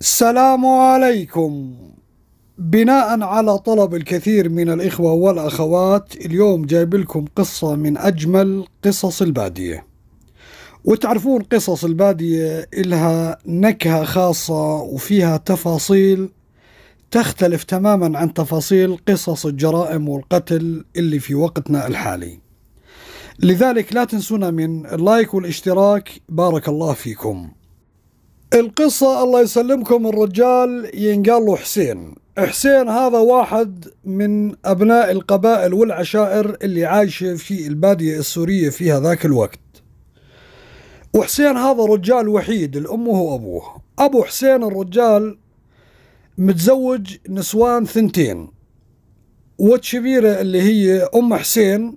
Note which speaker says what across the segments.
Speaker 1: السلام عليكم بناء على طلب الكثير من الإخوة والأخوات اليوم جايب لكم قصة من أجمل قصص البادية وتعرفون قصص البادية إلها نكهة خاصة وفيها تفاصيل تختلف تماما عن تفاصيل قصص الجرائم والقتل اللي في وقتنا الحالي لذلك لا تنسونا من اللايك والاشتراك بارك الله فيكم القصة الله يسلمكم الرجال ينقال له حسين حسين هذا واحد من أبناء القبائل والعشائر اللي عايشة في البادية السورية في هذاك الوقت وحسين هذا رجال وحيد الأم هو أبوه أبو حسين الرجال متزوج نسوان ثنتين وتشبيرة اللي هي أم حسين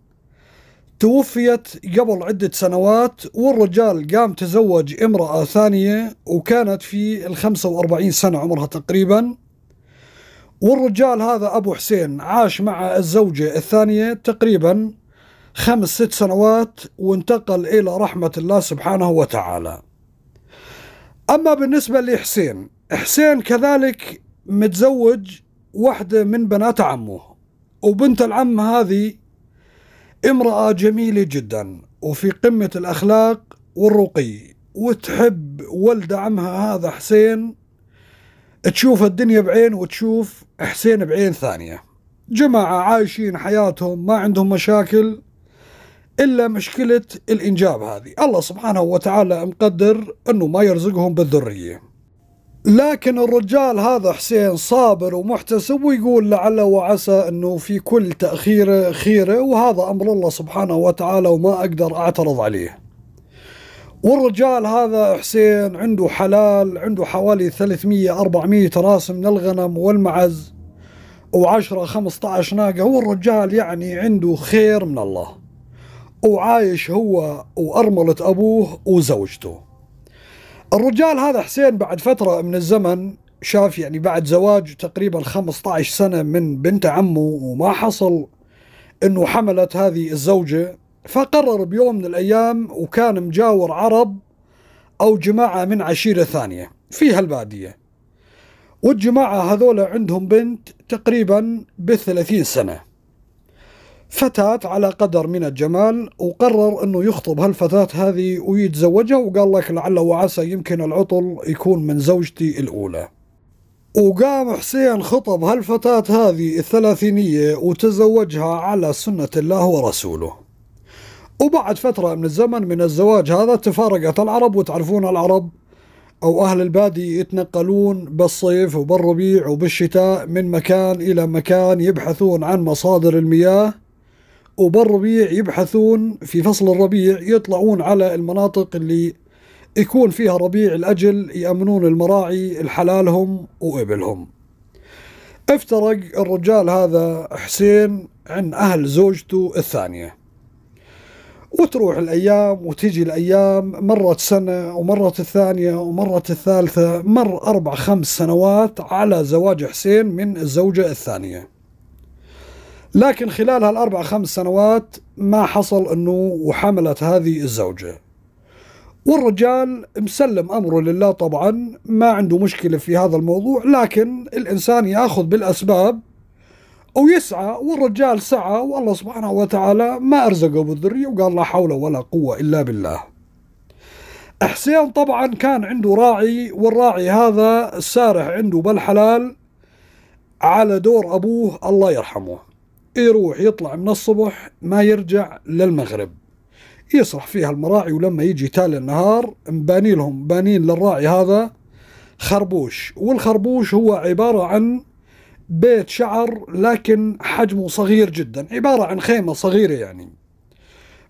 Speaker 1: توفيت قبل عدة سنوات والرجال قام تزوج امرأة ثانية وكانت في الخمسة وأربعين سنة عمرها تقريبا والرجال هذا أبو حسين عاش مع الزوجة الثانية تقريبا خمس ست سنوات وانتقل إلى رحمة الله سبحانه وتعالى أما بالنسبة لحسين حسين كذلك متزوج واحدة من بنات عمه وبنت العم هذه امرأة جميلة جدا وفي قمة الأخلاق والرقي وتحب ولد عمها هذا حسين تشوف الدنيا بعين وتشوف حسين بعين ثانية جماعة عايشين حياتهم ما عندهم مشاكل إلا مشكلة الإنجاب هذه الله سبحانه وتعالى مقدر أنه ما يرزقهم بالذرية لكن الرجال هذا حسين صابر ومحتسب ويقول لعل وعسى انه في كل تاخير خيره وهذا امر الله سبحانه وتعالى وما اقدر اعترض عليه. والرجال هذا حسين عنده حلال عنده حوالي 300 400 راس من الغنم والمعز و10 15 ناقه والرجال يعني عنده خير من الله. وعايش هو وارمله ابوه وزوجته. الرجال هذا حسين بعد فترة من الزمن شاف يعني بعد زواج تقريبا 15 سنة من بنت عمه وما حصل انه حملت هذه الزوجة فقرر بيوم من الايام وكان مجاور عرب او جماعة من عشيرة ثانية في هالبادية والجماعة هذول عندهم بنت تقريبا بالثلاثين سنة فتاة على قدر من الجمال وقرر انه يخطب هالفتاة هذه ويتزوجها وقال لك لعل وعسى يمكن العطل يكون من زوجتي الاولى وقام حسين خطب هالفتاة هذه الثلاثينية وتزوجها على سنة الله ورسوله وبعد فترة من الزمن من الزواج هذا تفارقت العرب وتعرفون العرب أو أهل البادية يتنقلون بالصيف وبالربيع وبالشتاء من مكان إلى مكان يبحثون عن مصادر المياه وبالربيع يبحثون في فصل الربيع يطلعون على المناطق اللي يكون فيها ربيع الأجل يأمنون المراعي الحلالهم وإبلهم افترق الرجال هذا حسين عن أهل زوجته الثانية وتروح الأيام وتجي الأيام مرت سنة ومرت الثانية ومرت الثالثة مر أربع خمس سنوات على زواج حسين من الزوجة الثانية لكن خلال هالأربع خمس سنوات ما حصل أنه وحملت هذه الزوجة والرجال مسلم أمره لله طبعا ما عنده مشكلة في هذا الموضوع لكن الإنسان يأخذ بالأسباب أو يسعى والرجال سعى والله سبحانه وتعالى ما أرزقه بالذرية وقال لا حول ولا قوة إلا بالله حسين طبعا كان عنده راعي والراعي هذا سارح عنده بالحلال على دور أبوه الله يرحمه يروح يطلع من الصبح ما يرجع للمغرب يسرح فيها المراعي ولما يجي تالي النهار مباني لهم بانين للراعي هذا خربوش والخربوش هو عبارة عن بيت شعر لكن حجمه صغير جدا عبارة عن خيمة صغيرة يعني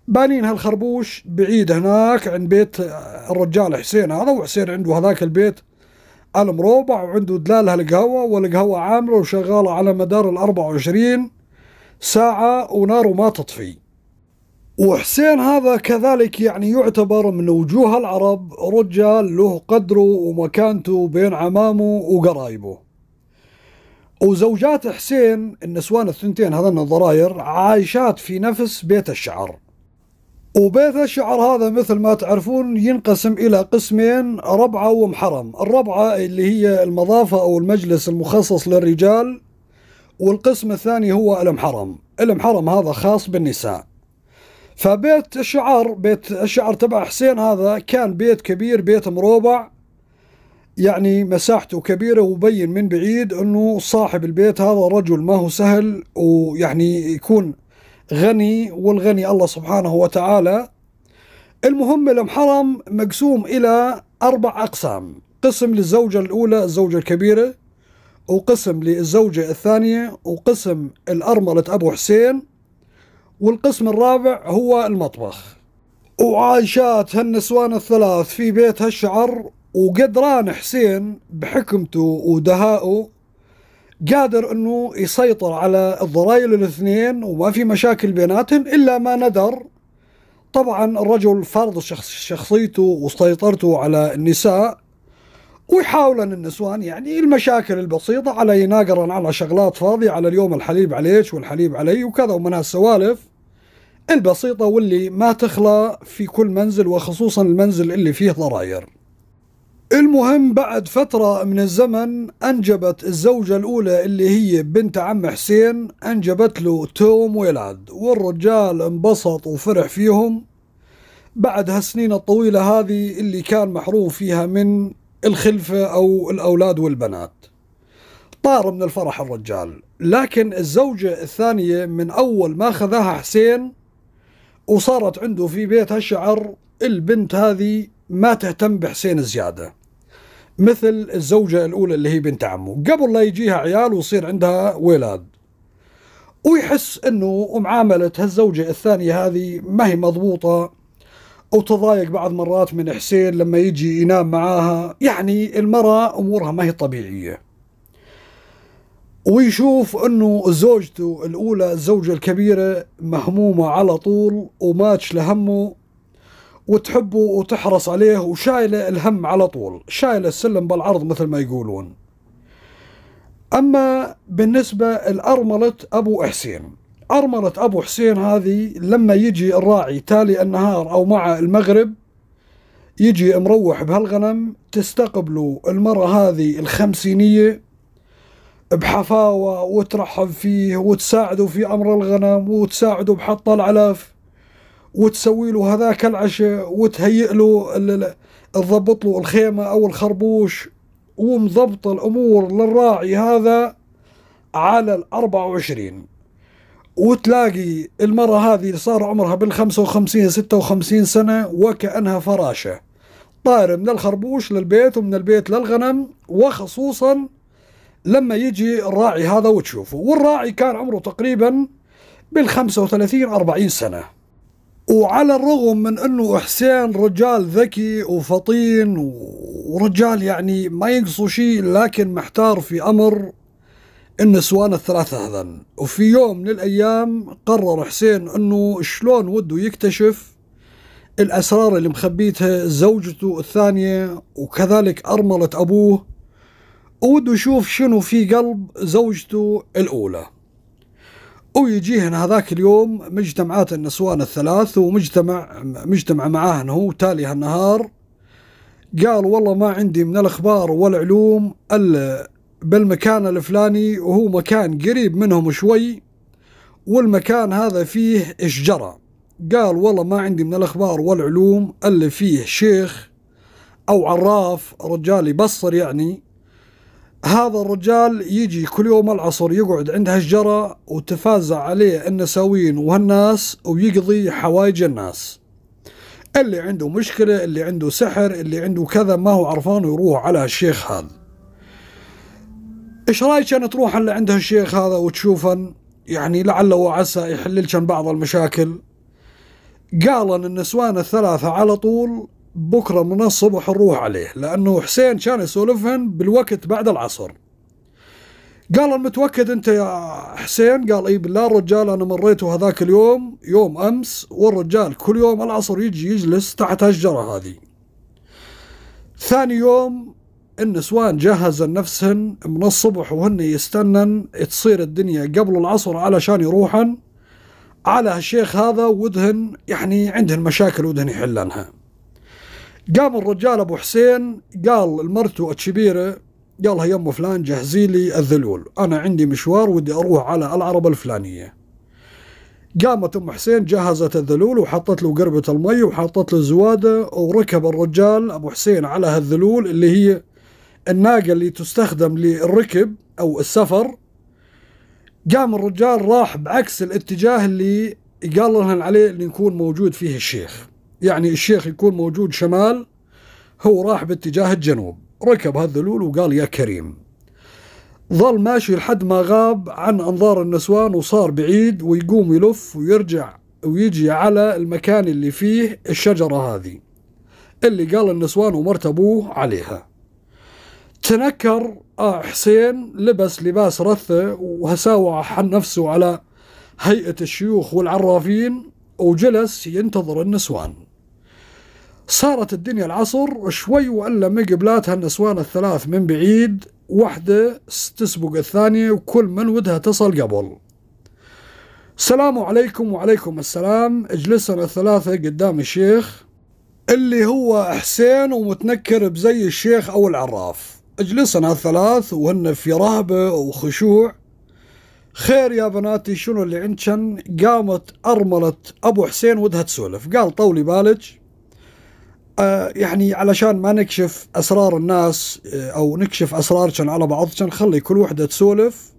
Speaker 1: بانين هالخربوش بعيد هناك عند بيت الرجال حسين هذا وحسين عنده هذاك البيت المربع وعنده دلالها القهوة والقهوة عاملة وشغالة على مدار الأربع وعشرين ساعة ونار ما تطفي وحسين هذا كذلك يعني يعتبر من وجوه العرب رجال له قدره ومكانته بين عمامه وقرايبه وزوجات حسين النسوان الثنتين هذن الضراير عايشات في نفس بيت الشعر وبيت الشعر هذا مثل ما تعرفون ينقسم إلى قسمين ربعة ومحرم الربعة اللي هي المضافة أو المجلس المخصص للرجال والقسم الثاني هو المحرم المحرم هذا خاص بالنساء فبيت الشعر بيت الشعر تبع حسين هذا كان بيت كبير بيت مربع يعني مساحته كبيرة وبين من بعيد أنه صاحب البيت هذا رجل ما هو سهل ويعني يكون غني والغني الله سبحانه وتعالى المهم المحرم مقسوم إلى أربع أقسام قسم للزوجة الأولى الزوجة الكبيرة وقسم للزوجة الثانية وقسم الأرملة أبو حسين والقسم الرابع هو المطبخ وعايشات هالنسوان الثلاث في بيت هالشعر وقدران حسين بحكمته ودهائه قادر انه يسيطر على الضرايل الاثنين وما في مشاكل بيناتهم الا ما ندر طبعا الرجل فرض شخص شخصيته وسيطرته على النساء ويحاول النسوان يعني المشاكل البسيطة على يناقرا على شغلات فاضية على اليوم الحليب عليك والحليب علي وكذا ومن هالسوالف البسيطة واللي ما تخلى في كل منزل وخصوصا المنزل اللي فيه ضراير المهم بعد فترة من الزمن أنجبت الزوجة الأولى اللي هي بنت عم حسين أنجبت له توم ولاد والرجال انبسط وفرح فيهم بعد هالسنين الطويلة هذه اللي كان محروم فيها من الخلفة أو الأولاد والبنات طار من الفرح الرجال لكن الزوجة الثانية من أول ما خذاها حسين وصارت عنده في بيتها شعر البنت هذه ما تهتم بحسين زيادة مثل الزوجة الأولى اللي هي بنت عمه قبل لا يجيها عيال ويصير عندها ولاد ويحس أنه معاملة هالزوجة الثانية هذه ما هي مضبوطة او تضايق بعض مرات من حسين لما يجي ينام معاها يعني المراه امورها ما هي طبيعيه ويشوف انه زوجته الاولى الزوجه الكبيره مهمومه على طول وماتش لهمه وتحبه وتحرص عليه وشايله الهم على طول شايله السلم بالعرض مثل ما يقولون اما بالنسبه الارمله ابو حسين أرملة أبو حسين هذه لما يجي الراعي تالي النهار أو مع المغرب يجي مروح بهالغنم تستقبله المرة هذه الخمسينية بحفاوة وترحب فيه وتساعده في أمر الغنم وتساعده بحط العلاف وتسوي له هذاك العشاء وتهيئ له تضبط له الخيمة أو الخربوش ومضبط الأمور للراعي هذا على الأربع وعشرين وتلاقي المرأة هذه صار عمرها بال 55 56 سنة وكأنها فراشة طايرة من الخربوش للبيت ومن البيت للغنم وخصوصا لما يجي الراعي هذا وتشوفه والراعي كان عمره تقريبا بال 35 40 سنة وعلى الرغم من انه حسين رجال ذكي وفطين ورجال يعني ما ينقصه شيء لكن محتار في امر النسوان الثلاثة هذن وفي يوم من الأيام قرر حسين أنه شلون وده يكتشف الأسرار اللي مخبيتها زوجته الثانية وكذلك أرملة أبوه وده يشوف شنو في قلب زوجته الأولى ويجيهن هذاك اليوم مجتمعات النسوان الثلاث ومجتمع مجتمع معاهن هو تالي هالنهار قال والله ما عندي من الأخبار والعلوم إلا بالمكان الفلاني وهو مكان قريب منهم شوي والمكان هذا فيه شجرة قال والله ما عندي من الأخبار والعلوم اللي فيه شيخ أو عراف رجال يبصر يعني هذا الرجال يجي كل يوم العصر يقعد عند هالشجرة وتفازع عليه النساوين وهالناس ويقضي حوايج الناس اللي عنده مشكلة اللي عنده سحر اللي عنده كذا ما هو عرفان ويروح على الشيخ هذا ايش رايك ان تروح عند الشيخ هذا وتشوفن يعني لعل وعسى يحللشن بعض المشاكل قال ان النسوان الثلاثه على طول بكره من الصبح نروح عليه لانه حسين كان يسولفهن بالوقت بعد العصر قال متوكد انت يا حسين قال اي بالله الرجال انا مريته هذاك اليوم يوم امس والرجال كل يوم العصر يجي يجلس تحت هالشجره هذه ثاني يوم النسوان جهزن نفسهن من الصبح وهن يستنن تصير الدنيا قبل العصر علشان يروحن على الشيخ هذا ودهن يعني عندهن مشاكل ودهن يحلنها قام الرجال ابو حسين قال لمرته الكبيره قال لها ام فلان جهزي لي الذلول انا عندي مشوار ودي اروح على العربه الفلانيه قامت ام حسين جهزت الذلول وحطت له قربة المي وحطت له زواده وركب الرجال ابو حسين على هالذلول اللي هي الناقة اللي تستخدم للركب أو السفر قام الرجال راح بعكس الاتجاه اللي قال لهم عليه اللي يكون موجود فيه الشيخ يعني الشيخ يكون موجود شمال هو راح باتجاه الجنوب ركب هالذلول وقال يا كريم ظل ماشي لحد ما غاب عن أنظار النسوان وصار بعيد ويقوم يلف ويرجع ويجي على المكان اللي فيه الشجرة هذه اللي قال النسوان ومرت أبوه عليها تنكر آه، حسين لبس لباس رثة وهساوى عن نفسه على هيئة الشيوخ والعرافين وجلس ينتظر النسوان صارت الدنيا العصر شوي وإلا مقبلاتها النسوان الثلاث من بعيد واحدة تسبق الثانية وكل من ودها تصل قبل السلام عليكم وعليكم السلام اجلسنا الثلاثة قدام الشيخ اللي هو حسين ومتنكر بزي الشيخ أو العراف اجلسنا الثلاث وهن في رهبة وخشوع خير يا بناتي شنو اللي عندشن قامت أرملت أبو حسين ودها تسولف قال طولي بالج آه، يعني علشان ما نكشف أسرار الناس آه، أو نكشف أسرارشن على بعضشن خلي كل وحدة تسولف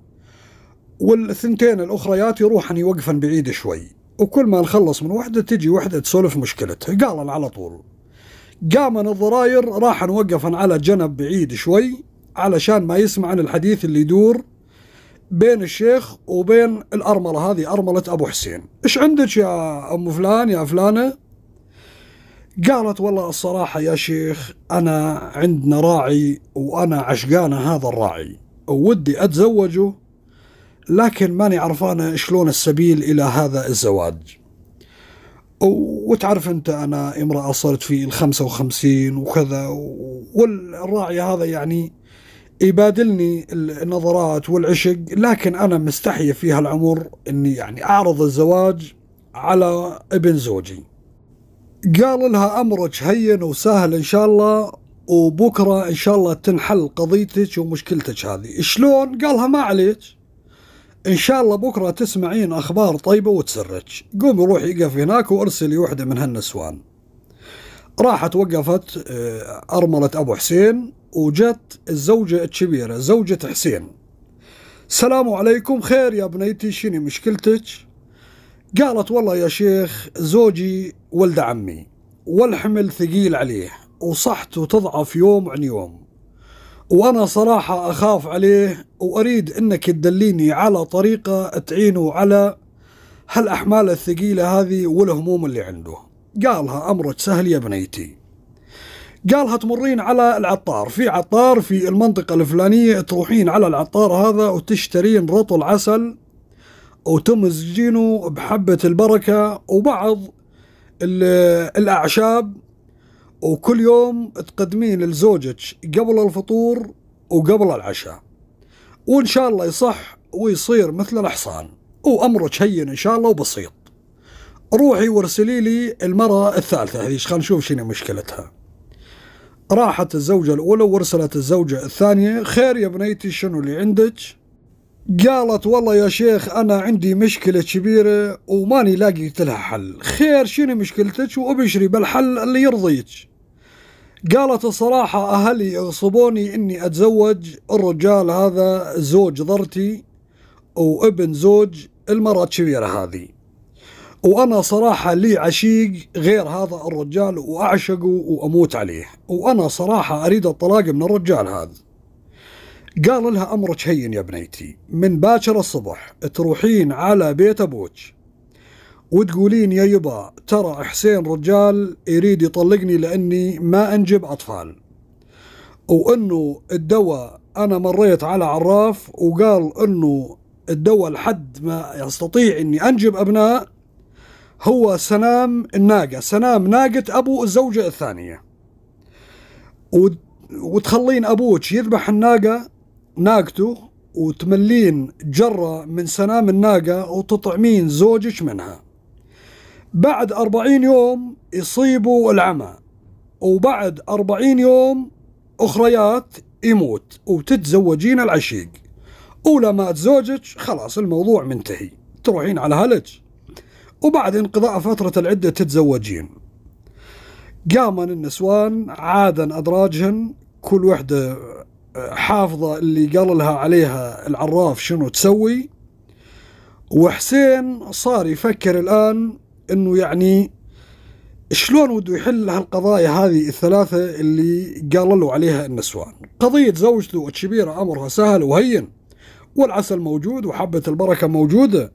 Speaker 1: والثنتين الأخريات يروحن يوقفن بعيد شوي وكل ما نخلص من وحدة تجي وحدة تسولف مشكلتها قال على طول قام الضراير راح وقفا على جنب بعيد شوي علشان ما يسمع عن الحديث اللي يدور بين الشيخ وبين الأرملة هذه أرملة أبو حسين إيش عندك يا أم فلان يا فلانة قالت والله الصراحة يا شيخ أنا عندنا راعي وأنا عشقانة هذا الراعي وودي أتزوجه لكن ماني عرفانة شلون السبيل إلى هذا الزواج وتعرف انت انا امراه صرت في ال 55 وكذا والراعي هذا يعني يبادلني النظرات والعشق لكن انا مستحيه في هالعمر اني يعني اعرض الزواج على ابن زوجي قال لها امرك هين وسهل ان شاء الله وبكره ان شاء الله تنحل قضيتك ومشكلتك هذه شلون قالها ما عليك إن شاء الله بكرة تسمعين أخبار طيبة وتسرج قومي روحي اقف هناك وارسلي وحده من هالنسوان راحت وقفت آه، أرملة أبو حسين وجت الزوجة الكبيرة زوجة حسين السلام عليكم خير يا بنيتي شنو مشكلتك قالت والله يا شيخ زوجي ولد عمي والحمل ثقيل عليه وصحته تضعف يوم عن يوم وانا صراحة اخاف عليه واريد انك تدليني على طريقة تعينه على هالاحمال الثقيلة هذه والهموم اللي عنده قالها امرك سهل يا بنيتي قالها تمرين على العطار في عطار في المنطقة الفلانية تروحين على العطار هذا وتشترين رطل عسل وتمزجينه بحبة البركة وبعض الأعشاب وكل يوم تقدمين لزوجك قبل الفطور وقبل العشاء وإن شاء الله يصح ويصير مثل الحصان وأمرك هين إن شاء الله وبسيط روحي وارسلي لي المرأة الثالثة هذه خلينا نشوف شنو مشكلتها راحت الزوجة الأولى وارسلت الزوجة الثانية خير يا بنيتي شنو اللي عندك قالت والله يا شيخ أنا عندي مشكلة كبيرة وماني لاقيت لها حل خير شنو مشكلتك وأبشري بالحل اللي يرضيك قالت الصراحة أهلي يغصبوني إني أتزوج الرجال هذا زوج ضرتي وابن زوج المرأة الشبيرة هذه وأنا صراحة لي عشيق غير هذا الرجال وأعشقه وأموت عليه وأنا صراحة أريد الطلاق من الرجال هذا قال لها أمرك هين يا بنيتي من باكر الصبح تروحين على بيت أبوك وتقولين يا يبا ترى حسين رجال يريد يطلقني لاني ما انجب اطفال وانه الدواء انا مريت على عراف وقال انه الدواء لحد ما يستطيع اني انجب ابناء هو سنام الناقة سنام ناقة ابو الزوجة الثانية وتخلين ابوك يذبح الناقة ناقته وتملين جرة من سنام الناقة وتطعمين زوجك منها بعد أربعين يوم يصيبه العمى وبعد أربعين يوم أخريات يموت وتتزوجين العشيق أولى تزوجك خلاص الموضوع منتهي تروحين على هلج وبعد انقضاء فترة العدة تتزوجين قاما النسوان عادن أدراجهن كل وحدة آه، حافظة اللي قال لها عليها العراف شنو تسوي وحسين صار يفكر الآن انه يعني شلون وده يحل هالقضايا هذه الثلاثة اللي قال له عليها النسوان قضية زوجته وتشبيرة أمرها سهل وهين والعسل موجود وحبة البركة موجودة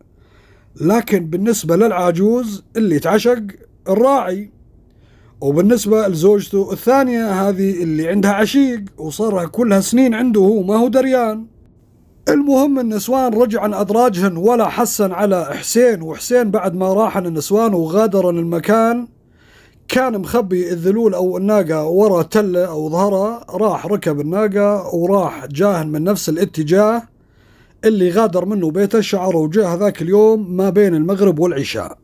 Speaker 1: لكن بالنسبة للعجوز اللي تعشق الراعي وبالنسبة لزوجته الثانية هذه اللي عندها عشيق وصارها كلها سنين عنده هو ما هو دريان المهم النسوان رجع عن أدراجهن ولا حسن على حسين وحسين بعد ما راحن النسوان وغادرن المكان كان مخبي الذلول أو الناقة ورا تلة أو ظهره راح ركب الناقة وراح جاهن من نفس الاتجاه اللي غادر منه بيته الشعر وجاه ذاك اليوم ما بين المغرب والعشاء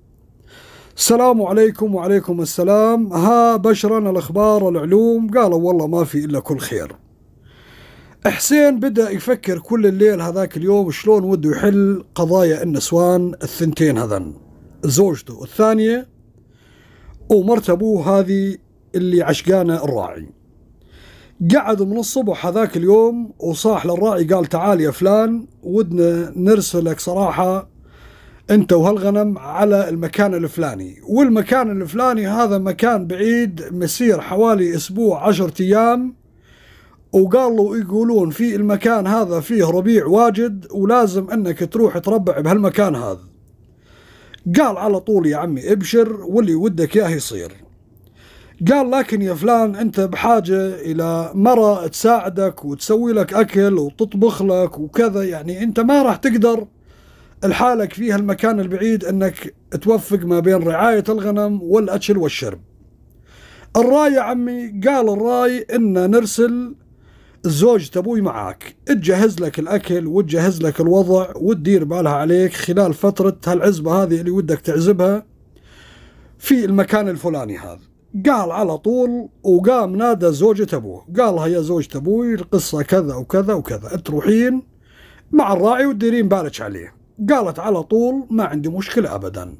Speaker 1: السلام عليكم وعليكم السلام ها بشرا الأخبار والعلوم قالوا والله ما في إلا كل خير حسين بدا يفكر كل الليل هذاك اليوم شلون وده يحل قضايا النسوان الثنتين هذن زوجته الثانيه ومرت ابوه هذه اللي عشقانه الراعي قعد من الصبح هذاك اليوم وصاح للراعي قال تعال يا فلان ودنا نرسلك صراحه انت وهالغنم على المكان الفلاني والمكان الفلاني هذا مكان بعيد مسير حوالي اسبوع عشرة ايام وقالوا يقولون في المكان هذا فيه ربيع واجد ولازم انك تروح تربع بهالمكان هذا قال على طول يا عمي ابشر واللي ودك اياه يصير قال لكن يا فلان انت بحاجة الى مرة تساعدك وتسوي لك اكل وتطبخ لك وكذا يعني انت ما راح تقدر لحالك في هالمكان البعيد انك توفق ما بين رعاية الغنم والاكل والشرب الراي يا عمي قال الراي ان نرسل زوجة أبوي معاك تجهز لك الأكل وتجهز لك الوضع وتدير بالها عليك خلال فترة هالعزبة هذه اللي ودك تعزبها في المكان الفلاني هذا قال على طول وقام نادى زوجة أبوه قالها يا زوجة أبوي القصة كذا وكذا وكذا تروحين مع الراعي وتديرين بالك عليه قالت على طول ما عندي مشكلة أبدا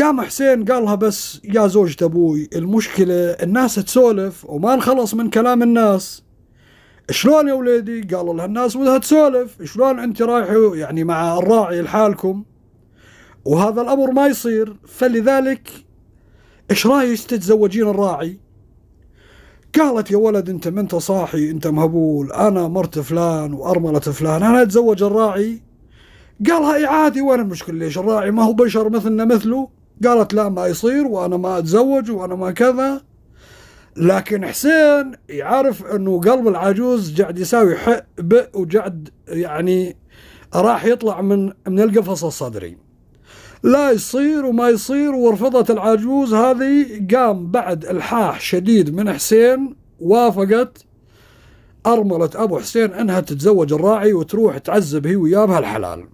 Speaker 1: قام حسين قالها بس يا زوجة أبوي المشكلة الناس تسولف وما نخلص من كلام الناس شلون يا وليدي؟ قالوا لها الناس بدها تسولف، شلون انت رايحه يعني مع الراعي لحالكم؟ وهذا الامر ما يصير، فلذلك ايش رايك تتزوجين الراعي؟ قالت يا ولد انت ما انت صاحي انت مهبول انا مرت فلان وارمله فلان انا اتزوج الراعي قالها اي عادي وين المشكله ليش الراعي ما هو بشر مثلنا مثله قالت لا ما يصير وانا ما اتزوج وانا ما كذا لكن حسين يعرف انه قلب العجوز قاعد يساوي حب وقاعد يعني راح يطلع من من القفص الصدري لا يصير وما يصير ورفضت العجوز هذه قام بعد الحاح شديد من حسين وافقت أرملت أبو حسين أنها تتزوج الراعي وتروح تعزب هي وياه بهالحلال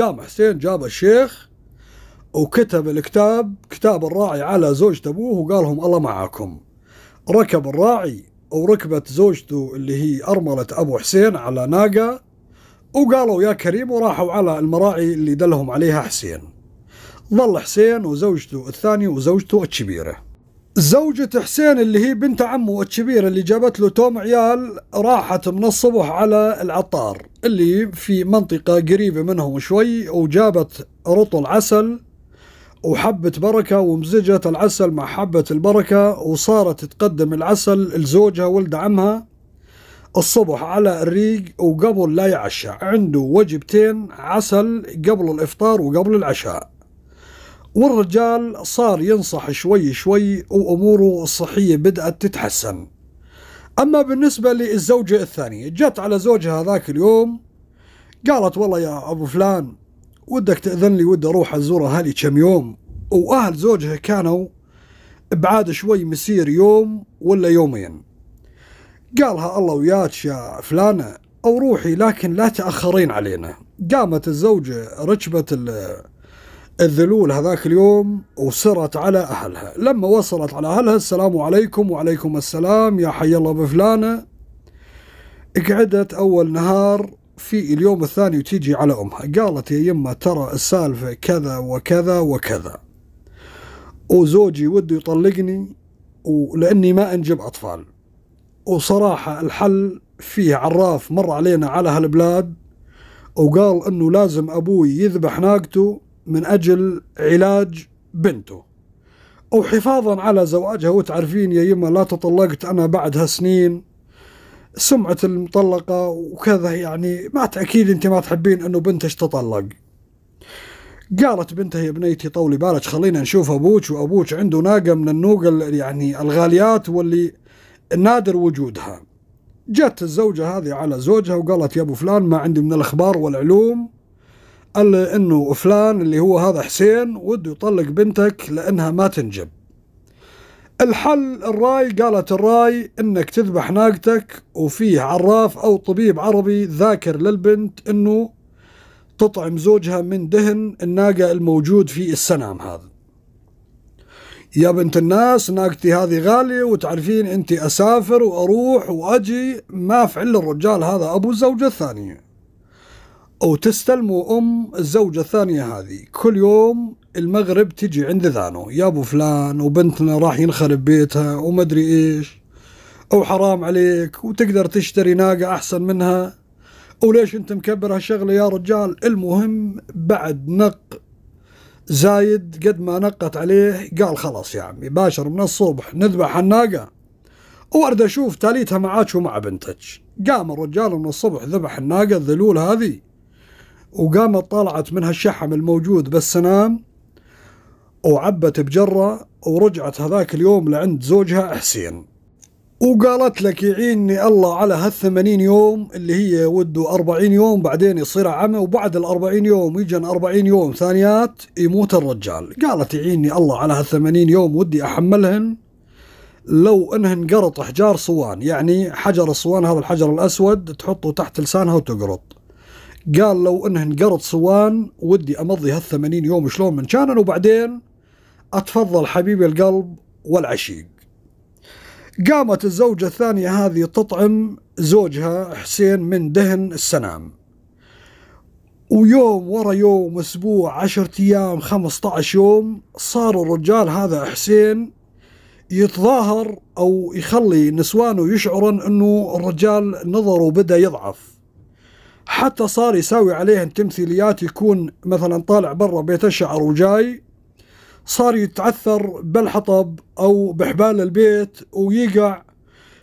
Speaker 1: قام حسين جاب الشيخ وكتب الكتاب كتاب الراعي على زوجة أبوه وقال لهم الله معاكم ركب الراعي وركبت زوجته اللي هي أرملة أبو حسين على ناقة وقالوا يا كريم وراحوا على المراعي اللي دلهم عليها حسين ظل حسين وزوجته الثانية وزوجته الكبيرة زوجة حسين اللي هي بنت عمه الكبيرة اللي جابت له توم عيال راحت من الصبح على العطار اللي في منطقة قريبة منهم شوي وجابت رطل عسل وحبة بركة ومزجت العسل مع حبة البركة وصارت تقدم العسل لزوجها ولد عمها الصبح على الريق وقبل لا يعشى عنده وجبتين عسل قبل الإفطار وقبل العشاء والرجال صار ينصح شوي شوي وأموره الصحية بدأت تتحسن أما بالنسبة للزوجة الثانية جت على زوجها ذاك اليوم قالت والله يا أبو فلان ودك تأذن لي ودي أروح أزور أهلي كم يوم وأهل زوجها كانوا بعاد شوي مسير يوم ولا يومين قالها الله وياك يا فلانة أو روحي لكن لا تأخرين علينا قامت الزوجة ركبت الذلول هذاك اليوم وسرت على أهلها لما وصلت على أهلها السلام عليكم وعليكم السلام يا حي الله بفلانة قعدت أول نهار في اليوم الثاني وتيجي على أمها قالت يا يما ترى السالفة كذا وكذا وكذا وزوجي وده يطلقني ولأني ما أنجب أطفال وصراحة الحل فيه عراف مر علينا على هالبلاد وقال أنه لازم أبوي يذبح ناقته من أجل علاج بنته وحفاظا على زواجها وتعرفين يا يما لا تطلقت أنا بعدها سنين سمعة المطلقة وكذا يعني ما تأكيد أنت ما تحبين أنه بنتش تطلق قالت بنتها يا بنيتي طولي بالك خلينا نشوف أبوك وأبوك عنده ناقة من النوق يعني الغاليات واللي نادر وجودها جت الزوجة هذه على زوجها وقالت يا أبو فلان ما عندي من الأخبار والعلوم قال انه فلان اللي هو هذا حسين وده يطلق بنتك لانها ما تنجب الحل الراي قالت الراي انك تذبح ناقتك وفيه عراف او طبيب عربي ذاكر للبنت انه تطعم زوجها من دهن الناقة الموجود في السنام هذا يا بنت الناس ناقتي هذه غالية وتعرفين انت اسافر واروح واجي ما فعل الرجال هذا ابو الزوجة الثانية وتستلموا أم الزوجة الثانية هذه كل يوم المغرب تجي عند ذانو يا أبو فلان وبنتنا راح ينخرب بيتها ومدري إيش أو حرام عليك وتقدر تشتري ناقة أحسن منها وليش أنت مكبر هالشغلة يا رجال المهم بعد نق زايد قد ما نقت عليه قال خلاص يا عمي باشر من الصبح نذبح الناقة وارد أشوف تاليتها معاك ومع بنتك قام الرجال من الصبح ذبح الناقة الذلول هذه وقامت طلعت من هالشحم الموجود بالسنام وعبت بجرة ورجعت هذاك اليوم لعند زوجها حسين وقالت لك يعيني الله على هالثمانين يوم اللي هي وده أربعين يوم بعدين يصير عمى وبعد الأربعين يوم يجن أربعين يوم ثانيات يموت الرجال قالت يعيني الله على هالثمانين يوم ودي أحملهن لو انهن قرط حجار صوان يعني حجر الصوان هذا الحجر الأسود تحطه تحت لسانها وتقرط قال لو انه انقرض صوان ودي امضي هالثمانين يوم شلون من كانن وبعدين اتفضل حبيب القلب والعشيق قامت الزوجة الثانية هذه تطعم زوجها حسين من دهن السنام ويوم ورا يوم اسبوع عشرة ايام خمسة عشر يوم صار الرجال هذا حسين يتظاهر او يخلي نسوانه يشعرن انه الرجال نظره بدا يضعف حتى صار يساوي عليهن تمثيليات يكون مثلا طالع برا بيت الشعر وجاي صار يتعثر بالحطب او بحبال البيت ويقع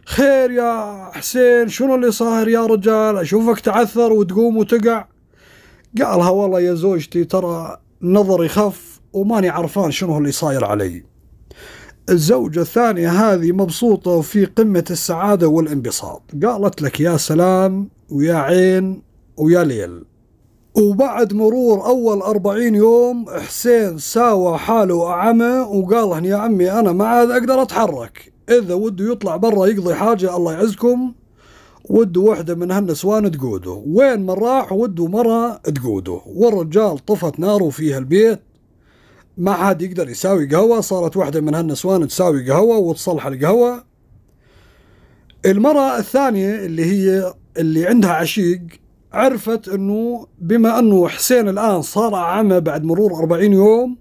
Speaker 1: خير يا حسين شنو اللي صاير يا رجال اشوفك تعثر وتقوم وتقع قالها والله يا زوجتي ترى نظري خف وماني عرفان شنو اللي صاير علي الزوجة الثانية هذه مبسوطة في قمة السعادة والانبساط قالت لك يا سلام ويا عين ويا ليل وبعد مرور أول أربعين يوم حسين ساوى حاله وأعمى وقال يا عمي أنا ما عاد أقدر أتحرك إذا وده يطلع برا يقضي حاجة الله يعزكم وده وحدة من هالنسوان تقوده وين ما راح وده مرة تقوده والرجال طفت ناره فيها البيت ما عاد يقدر يساوي قهوة صارت وحدة من هالنسوان تساوي قهوة وتصلح القهوة المرة الثانية اللي هي اللي عندها عشيق عرفت انه بما انه حسين الان صار عمى بعد مرور 40 يوم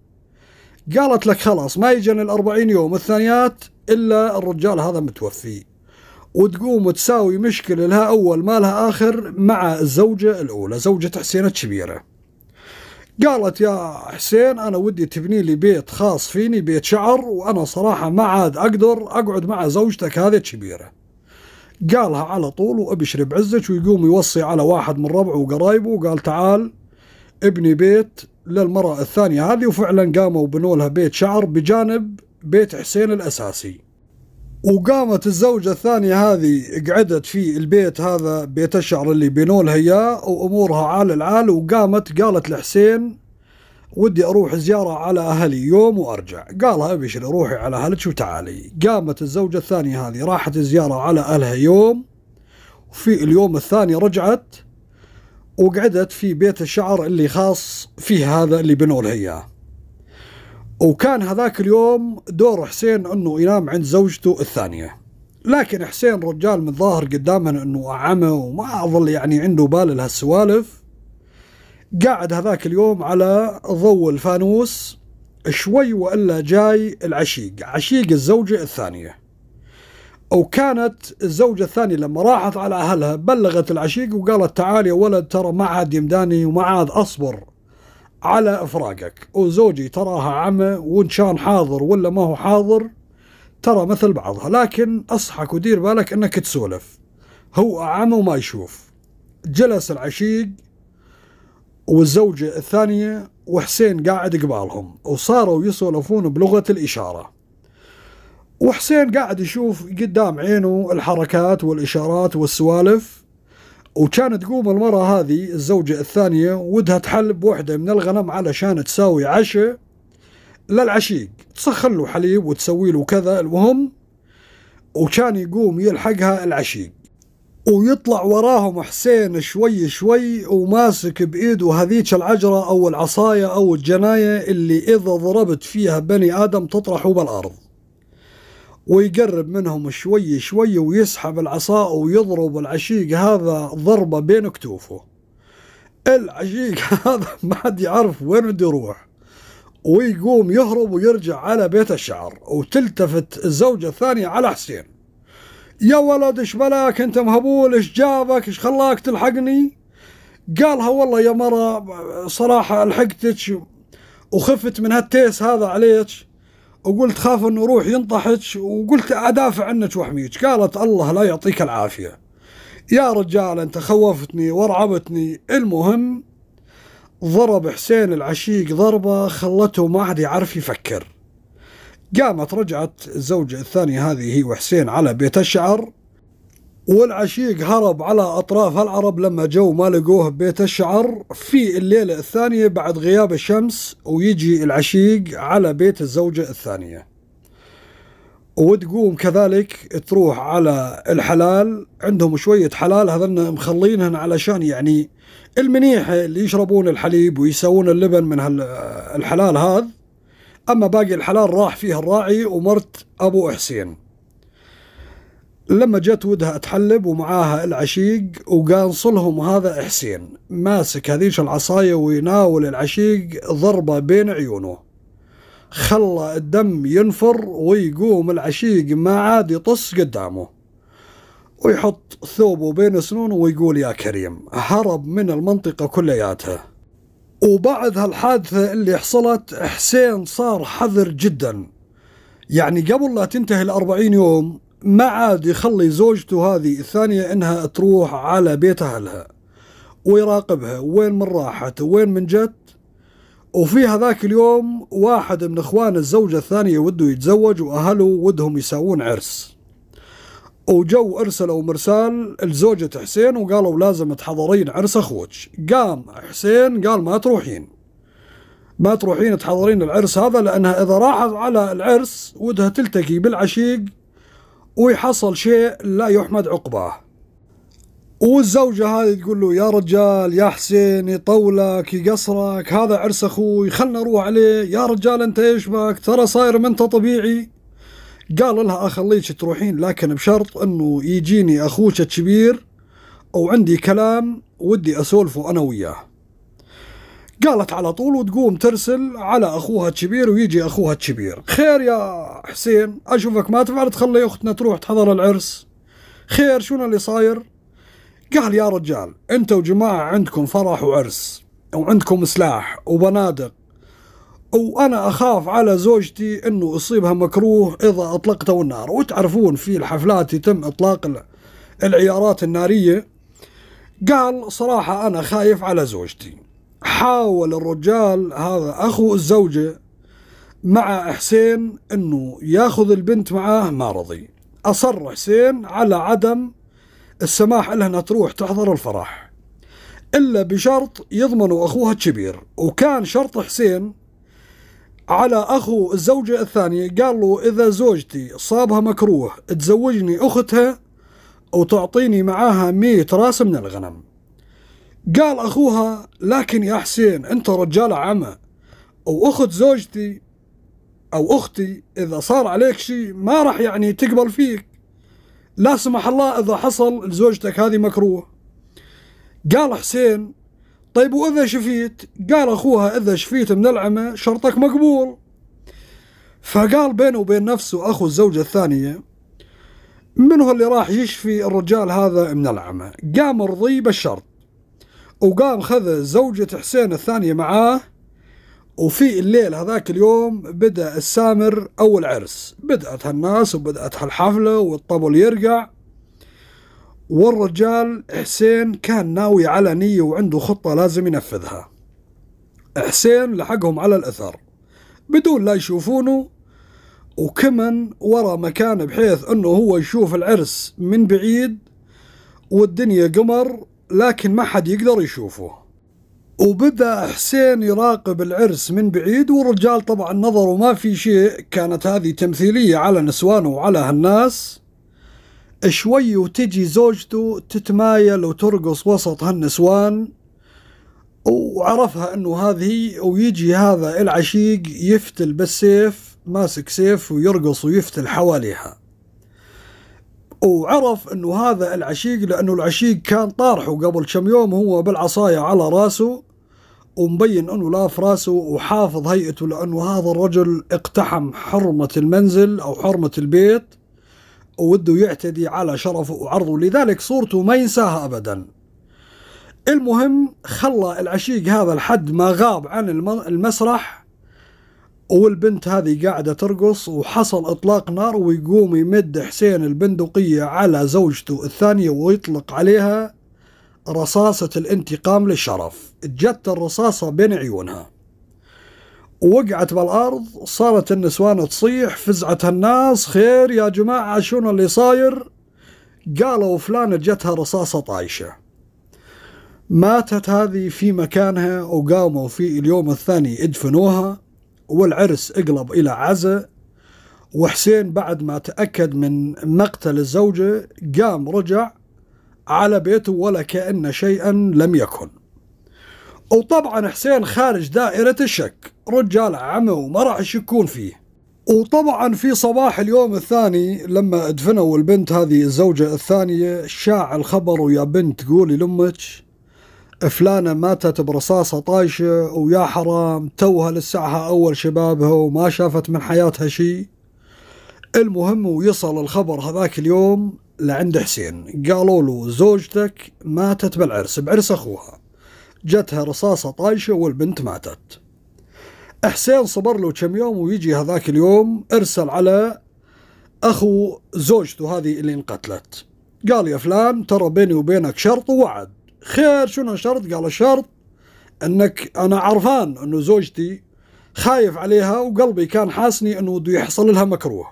Speaker 1: قالت لك خلاص ما يجن ال 40 يوم الثانيات الا الرجال هذا متوفي وتقوم وتساوي مشكله لها اول ما لها اخر مع الزوجه الاولى زوجة حسين الكبيره قالت يا حسين انا ودي تبني لي بيت خاص فيني بيت شعر وانا صراحه ما عاد اقدر اقعد مع زوجتك هذه الكبيره قالها على طول وابشري بعزك ويقوم يوصي على واحد من ربعه وقرايبه وقال تعال ابني بيت للمرأة الثانية هذه وفعلا قاموا وبنوا لها بيت شعر بجانب بيت حسين الأساسي وقامت الزوجة الثانية هذه قعدت في البيت هذا بيت الشعر اللي بنوا لها إياه وأمورها عال العال وقامت قالت لحسين ودي أروح زيارة على أهلي يوم وأرجع قالها أبشري روحي على أهلك وتعالي قامت الزوجة الثانية هذه راحت زياره على أهلها يوم وفي اليوم الثاني رجعت وقعدت في بيت الشعر اللي خاص فيه هذا اللي بنوا لها إياه وكان هذاك اليوم دور حسين أنه ينام عند زوجته الثانية لكن حسين رجال من ظاهر قدامه أنه أعمى وما أظل يعني عنده بال لهالسوالف قاعد هذاك اليوم على ضوء الفانوس شوي والا جاي العشيق عشيق الزوجه الثانيه او كانت الزوجه الثانيه لما راحت على اهلها بلغت العشيق وقالت تعال يا ولد ترى ما عاد يمداني وما عاد اصبر على افراقك وزوجي تراها عمى وان كان حاضر ولا ما هو حاضر ترى مثل بعضها لكن اصحك ودير بالك انك تسولف هو اعمى وما يشوف جلس العشيق والزوجة الثانية وحسين قاعد قبالهم وصاروا يسولفون بلغة الإشارة وحسين قاعد يشوف قدام عينه الحركات والإشارات والسوالف وكانت تقوم المرة هذه الزوجة الثانية ودها تحل بوحدة من الغنم علشان تساوي عشاء للعشيق تسخن له حليب وتسوي له كذا المهم وكان يقوم يلحقها العشيق ويطلع وراهم حسين شوي شوي وماسك بايده هذيك العجرة او العصاية او الجناية اللي اذا ضربت فيها بني ادم تطرحه بالارض ويقرب منهم شوي شوي ويسحب العصا ويضرب العشيق هذا ضربة بين كتوفه العشيق هذا ما حد يعرف وين بده يروح ويقوم يهرب ويرجع على بيت الشعر وتلتفت الزوجة الثانية على حسين يا ولد ايش بلاك انت مهبول ايش جابك ايش خلاك تلحقني قالها والله يا مرة صراحة لحقتك وخفت من هالتيس هذا عليك وقلت خاف انه روح ينطحك وقلت ادافع عنك واحميك قالت الله لا يعطيك العافية يا رجال انت خوفتني ورعبتني المهم ضرب حسين العشيق ضربة خلته ما عاد يعرف يفكر قامت رجعت الزوجة الثانية هذه هي وحسين على بيت الشعر والعشيق هرب على أطراف العرب لما جو ما لقوه ببيت الشعر في الليلة الثانية بعد غياب الشمس ويجي العشيق على بيت الزوجة الثانية وتقوم كذلك تروح على الحلال عندهم شوية حلال هذن مخلينهن علشان يعني المنيحة اللي يشربون الحليب ويسوون اللبن من الحلال هذا أما باقي الحلال راح فيه الراعي ومرت أبو حسين لما جت ودها تحلب ومعاها العشيق وقانصلهم هذا حسين ماسك هذيش العصاية ويناول العشيق ضربة بين عيونه خلى الدم ينفر ويقوم العشيق ما عاد يطص قدامه ويحط ثوبه بين سنونه ويقول يا كريم هرب من المنطقة كلياتها وبعد هالحادثة اللي حصلت حسين صار حذر جدا يعني قبل لا تنتهي الأربعين يوم ما عاد يخلي زوجته هذه الثانية إنها تروح على بيت أهلها ويراقبها وين من راحت وين من جت وفي هذاك اليوم واحد من اخوان الزوجة الثانية وده يتزوج واهله ودهم يساوون عرس وجو ارسلوا مرسال لزوجة حسين وقالوا لازم تحضرين عرس اخوك قام حسين قال ما تروحين ما تروحين تحضرين العرس هذا لانها اذا راحت على العرس ودها تلتقي بالعشيق ويحصل شيء لا يحمد عقباه والزوجة هذه تقول له يا رجال يا حسين يطولك يقصرك هذا عرس اخوي خلنا نروح عليه يا رجال انت ايش بك ترى صاير من انت طبيعي قال لها اخليك تروحين لكن بشرط انه يجيني اخوك الكبير او عندي كلام ودي اسولفه انا وياه قالت على طول وتقوم ترسل على اخوها الكبير ويجي اخوها الكبير خير يا حسين اشوفك ما تفعل تخلي اختنا تروح تحضر العرس خير شنو اللي صاير قال يا رجال انت وجماعه عندكم فرح وعرس وعندكم سلاح وبنادق وانا اخاف على زوجتي انه يصيبها مكروه اذا اطلقته النار وتعرفون في الحفلات يتم اطلاق العيارات الناريه قال صراحه انا خايف على زوجتي حاول الرجال هذا اخو الزوجه مع حسين انه ياخذ البنت معاه ما رضي اصر حسين على عدم السماح لها انها تروح تحضر الفرح الا بشرط يضمنوا اخوها الكبير وكان شرط حسين على أخو الزوجة الثانية قال له إذا زوجتي صابها مكروه تزوجني أختها وتعطيني معاها مية راس من الغنم قال أخوها لكن يا حسين أنت رجال عمى وأخت زوجتي أو أختي إذا صار عليك شيء ما راح يعني تقبل فيك لا سمح الله إذا حصل لزوجتك هذه مكروه قال حسين طيب وإذا شفيت قال أخوها إذا شفيت من العمى شرطك مقبول فقال بينه وبين نفسه أخو الزوجة الثانية من هو اللي راح يشفي الرجال هذا من العمى قام رضي بالشرط وقام خذ زوجة حسين الثانية معاه وفي الليل هذاك اليوم بدأ السامر أول عرس بدأت هالناس وبدأت هالحفلة والطبل يرقع والرجال حسين كان ناوي على نية وعنده خطة لازم ينفذها حسين لحقهم على الأثر بدون لا يشوفونه وكمن ورا مكان بحيث أنه هو يشوف العرس من بعيد والدنيا قمر لكن ما حد يقدر يشوفه وبدأ حسين يراقب العرس من بعيد والرجال طبعا نظروا ما في شيء كانت هذه تمثيلية على نسوانه وعلى هالناس شوي وتجي زوجته تتمايل وترقص وسط هالنسوان وعرفها انه هذه ويجي هذا العشيق يفتل بالسيف ماسك سيف ويرقص ويفتل حواليها وعرف انه هذا العشيق لانه العشيق كان طارحه قبل كم يوم هو بالعصاية على راسه ومبين انه في راسه وحافظ هيئته لانه هذا الرجل اقتحم حرمة المنزل او حرمة البيت وده يعتدي على شرفه وعرضه لذلك صورته ما ينساها أبدا المهم خلى العشيق هذا لحد ما غاب عن المسرح والبنت هذه قاعدة ترقص وحصل إطلاق نار ويقوم يمد حسين البندقية على زوجته الثانية ويطلق عليها رصاصة الانتقام للشرف جت الرصاصة بين عيونها وقعت بالارض صارت النسوان تصيح فزعت الناس خير يا جماعه شنو اللي صاير قالوا فلانة جتها رصاصة طايشة ماتت هذه في مكانها وقاموا في اليوم الثاني ادفنوها والعرس اقلب إلى عزاء وحسين بعد ما تأكد من مقتل الزوجة قام رجع على بيته ولا كأن شيئا لم يكن وطبعا حسين خارج دائرة الشك رجال عمه وما راح يشكون فيه وطبعا في صباح اليوم الثاني لما ادفنوا البنت هذه الزوجة الثانية شاع الخبر ويا بنت قولي لأمك فلانة ماتت برصاصة طايشة ويا حرام توها لسعها أول شبابها وما شافت من حياتها شيء المهم ويصل الخبر هذاك اليوم لعند حسين قالوا له زوجتك ماتت بالعرس بعرس أخوها جتها رصاصة طايشة والبنت ماتت حسين صبر له كم يوم ويجي هذاك اليوم ارسل على اخو زوجته هذه اللي انقتلت قال يا فلان ترى بيني وبينك شرط ووعد خير شنو الشرط قال الشرط انك انا عرفان انه زوجتي خايف عليها وقلبي كان حاسني انه بده يحصل لها مكروه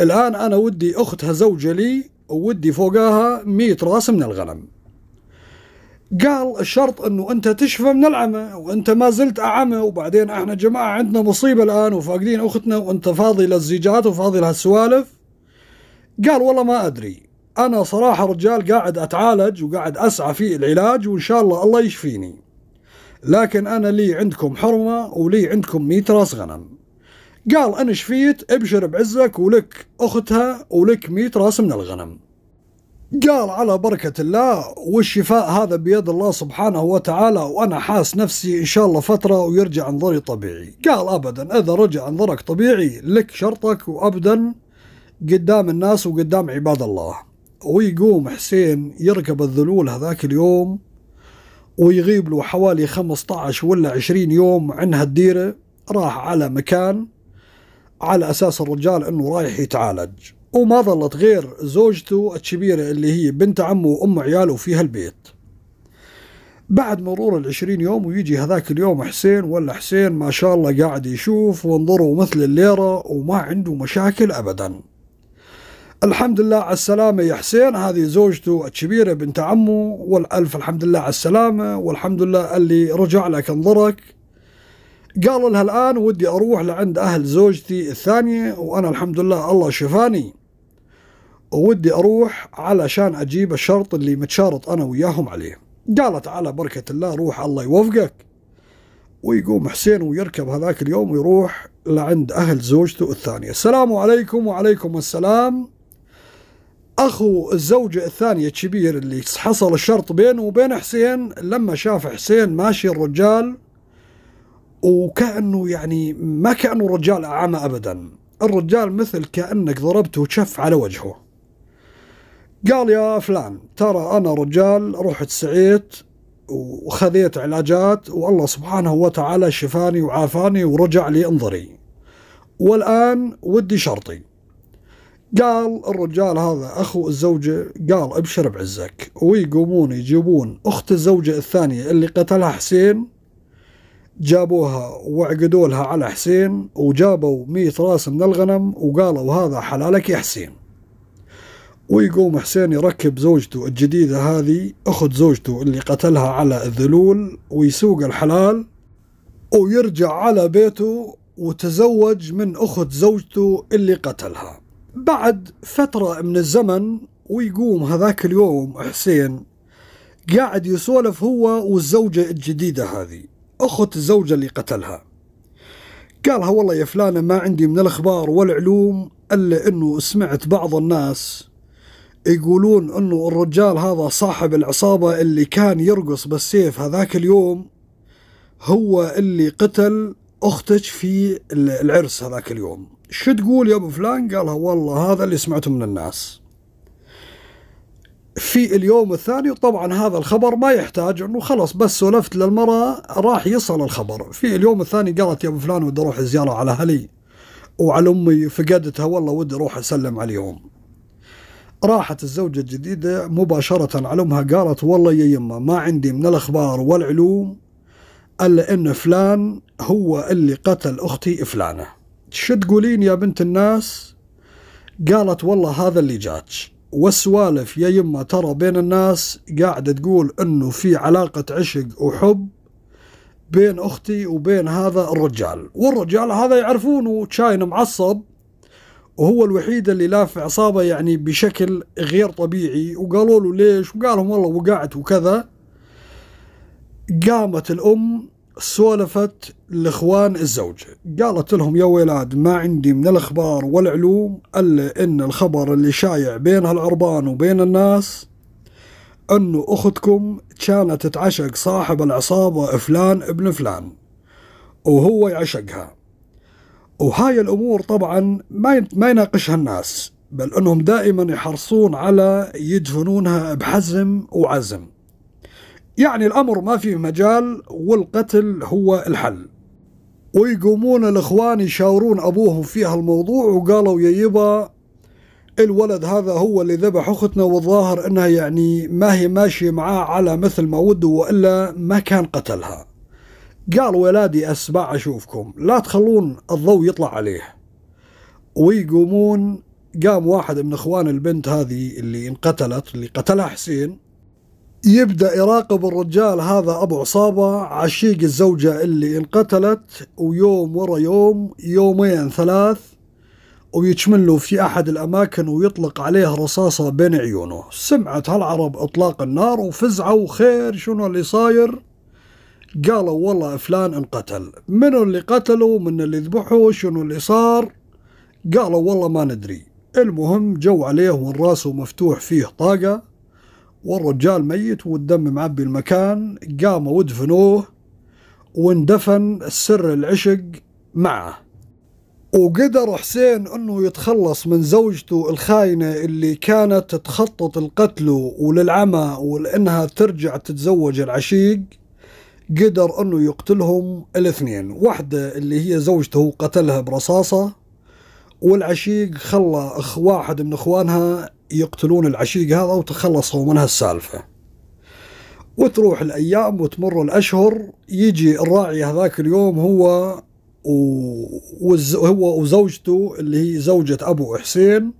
Speaker 1: الان انا ودي اختها زوجة لي وودي فوقاها مئة راس من الغنم قال الشرط انه انت تشفى من العمى وانت ما زلت اعمى وبعدين احنا جماعه عندنا مصيبه الان وفاقدين اختنا وانت فاضي للزيجات وفاضي لهالسوالف قال والله ما ادري انا صراحه رجال قاعد اتعالج وقاعد اسعى في العلاج وان شاء الله الله يشفيني لكن انا لي عندكم حرمه ولي عندكم 100 راس غنم قال انا شفيت ابشر بعزك ولك اختها ولك 100 راس من الغنم قال على بركة الله والشفاء هذا بيد الله سبحانه وتعالى وأنا حاس نفسي إن شاء الله فترة ويرجع نظري طبيعي قال أبدا إذا رجع نظرك طبيعي لك شرطك وأبدا قدام الناس وقدام عباد الله ويقوم حسين يركب الذلول هذاك اليوم ويغيب له حوالي 15 ولا 20 يوم عن هالديرة راح على مكان على أساس الرجال أنه رايح يتعالج وما ظلت غير زوجته الكبيرة اللي هي بنت عمه وأم عياله في هالبيت بعد مرور العشرين يوم ويجي هذاك اليوم حسين ولا حسين ما شاء الله قاعد يشوف وانظره مثل الليرة وما عنده مشاكل أبدا الحمد لله على السلامة يا حسين هذه زوجته الكبيرة بنت عمه والألف الحمد لله على السلامة والحمد لله اللي رجع لك انظرك قالوا لها الآن ودي أروح لعند أهل زوجتي الثانية وأنا الحمد لله الله شفاني ودي أروح علشان أجيب الشرط اللي متشارط أنا وياهم عليه قالت على بركة الله روح الله يوفقك ويقوم حسين ويركب هذاك اليوم ويروح لعند أهل زوجته الثانية السلام عليكم وعليكم السلام أخو الزوجة الثانية الكبير اللي حصل الشرط بينه وبين حسين لما شاف حسين ماشي الرجال وكأنه يعني ما كأنه رجال أعمى أبدا الرجال مثل كأنك ضربته وشف على وجهه قال يا فلان ترى أنا رجال رحت سعيت وخذيت علاجات والله سبحانه وتعالى شفاني وعافاني ورجع لي انظري والآن ودي شرطي قال الرجال هذا أخو الزوجة قال ابشر بعزك ويقومون يجيبون أخت الزوجة الثانية اللي قتلها حسين جابوها وعقدوا لها على حسين وجابوا مية راس من الغنم وقالوا هذا حلالك يا حسين ويقوم حسين يركب زوجته الجديدة هذه أخت زوجته اللي قتلها على الذلول ويسوق الحلال ويرجع على بيته وتزوج من أخت زوجته اللي قتلها بعد فترة من الزمن ويقوم هذاك اليوم حسين قاعد يسولف هو والزوجة الجديدة هذه أخت الزوجة اللي قتلها قالها والله يا فلانة ما عندي من الأخبار والعلوم إلا أنه سمعت بعض الناس يقولون أنه الرجال هذا صاحب العصابة اللي كان يرقص بالسيف هذاك اليوم هو اللي قتل أختك في العرس هذاك اليوم شو تقول يا أبو فلان قالها والله هذا اللي سمعته من الناس في اليوم الثاني طبعا هذا الخبر ما يحتاج انه خلاص بس سولفت للمراه راح يصل الخبر في اليوم الثاني قالت يا ابو فلان ودي اروح زياره على اهلي وعلى امي فقدتها والله ودي اروح اسلم عليهم راحت الزوجة الجديدة مباشرة على أمها قالت والله يا يمه ما عندي من الأخبار والعلوم إلا أن فلان هو اللي قتل أختي فلانة شو تقولين يا بنت الناس قالت والله هذا اللي جاتش والسوالف يا يما ترى بين الناس قاعدة تقول انه في علاقة عشق وحب بين اختي وبين هذا الرجال والرجال هذا يعرفونه تشاين معصب وهو الوحيد اللي لافع عصابه يعني بشكل غير طبيعي وقالوا له ليش وقالهم والله وقعت وكذا قامت الأم سولفت الإخوان الزوجة قالت لهم يا ولاد ما عندي من الأخبار والعلوم إلا إن الخبر اللي شايع بين هالعربان وبين الناس أنه أختكم كانت تعشق صاحب العصابة فلان ابن فلان وهو يعشقها وهاي الأمور طبعا ما ما يناقشها الناس بل أنهم دائما يحرصون على يدفنونها بحزم وعزم يعني الأمر ما فيه مجال والقتل هو الحل ويقومون الإخوان يشاورون أبوهم في هالموضوع وقالوا يا يبا الولد هذا هو اللي ذبح أختنا والظاهر أنها يعني ما هي ماشية معاه على مثل ما وده وإلا ما كان قتلها قال ولادي أسمع أشوفكم لا تخلون الضوء يطلع عليه ويقومون قام واحد من إخوان البنت هذه اللي انقتلت اللي قتلها حسين يبدا يراقب الرجال هذا ابو عصابه عشيق الزوجه اللي انقتلت ويوم ورا يوم يومين ثلاث ويجمل له في احد الاماكن ويطلق عليه رصاصه بين عيونه سمعت هالعرب اطلاق النار وفزعوا خير شنو اللي صاير قالوا والله فلان انقتل منو اللي قتله من اللي ذبحه شنو اللي صار قالوا والله ما ندري المهم جو عليه وان مفتوح فيه طاقه والرجال ميت والدم معبي المكان قاموا ودفنوه واندفن السر العشق معه وقدر حسين انه يتخلص من زوجته الخاينة اللي كانت تخطط لقتله وللعمى ولانها ترجع تتزوج العشيق قدر انه يقتلهم الاثنين واحدة اللي هي زوجته قتلها برصاصة والعشيق خلى اخ واحد من اخوانها يقتلون العشيق هذا وتخلصوا من هالسالفة وتروح الأيام وتمر الأشهر يجي الراعي هذاك اليوم هو هو وزوجته اللي هي زوجة أبو حسين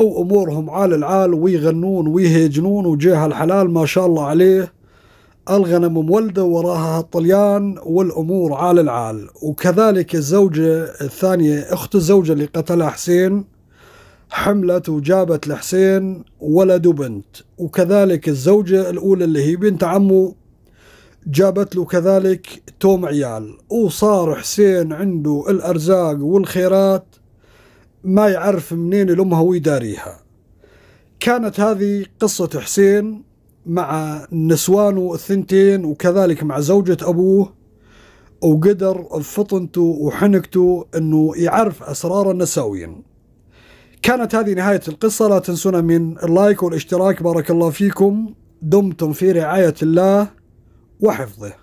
Speaker 1: وأمورهم عال العال ويغنون ويهجنون وجيها الحلال ما شاء الله عليه الغنم مولدة وراها الطليان والأمور عال العال وكذلك الزوجة الثانية أخت الزوجة اللي قتلها حسين حملت وجابت لحسين ولد وبنت وكذلك الزوجة الأولى اللي هي بنت عمه جابت له كذلك توم عيال وصار حسين عنده الأرزاق والخيرات ما يعرف منين الأمها ويداريها كانت هذه قصة حسين مع نسوانه الثنتين وكذلك مع زوجة أبوه وقدر بفطنته وحنكته أنه يعرف أسرار النساوين كانت هذه نهاية القصة لا تنسونا من اللايك والاشتراك بارك الله فيكم دمتم في رعاية الله وحفظه